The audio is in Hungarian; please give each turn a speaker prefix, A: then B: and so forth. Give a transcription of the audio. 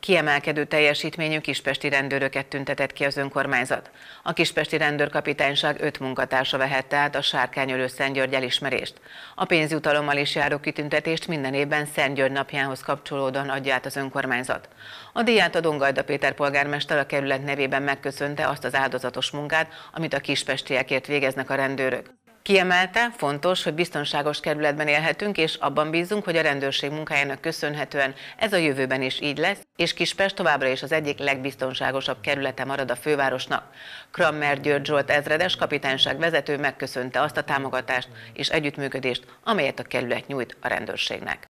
A: Kiemelkedő teljesítményű kispesti rendőröket tüntetett ki az önkormányzat. A kispesti rendőrkapitányság öt munkatársa vehette át a Sárkányölő György elismerést. A pénzjutalommal is járó kitüntetést minden évben György napjához kapcsolódóan adja át az önkormányzat. A díját a Dongajda Péter polgármester a kerület nevében megköszönte azt az áldozatos munkát, amit a kispestiekért végeznek a rendőrök. Kiemelte, fontos, hogy biztonságos kerületben élhetünk, és abban bízunk, hogy a rendőrség munkájának köszönhetően ez a jövőben is így lesz, és Kispest továbbra is az egyik legbiztonságosabb kerülete marad a fővárosnak. Krammer György Zsolt ezredes kapitányság vezető megköszönte azt a támogatást és együttműködést, amelyet a kerület nyújt a rendőrségnek.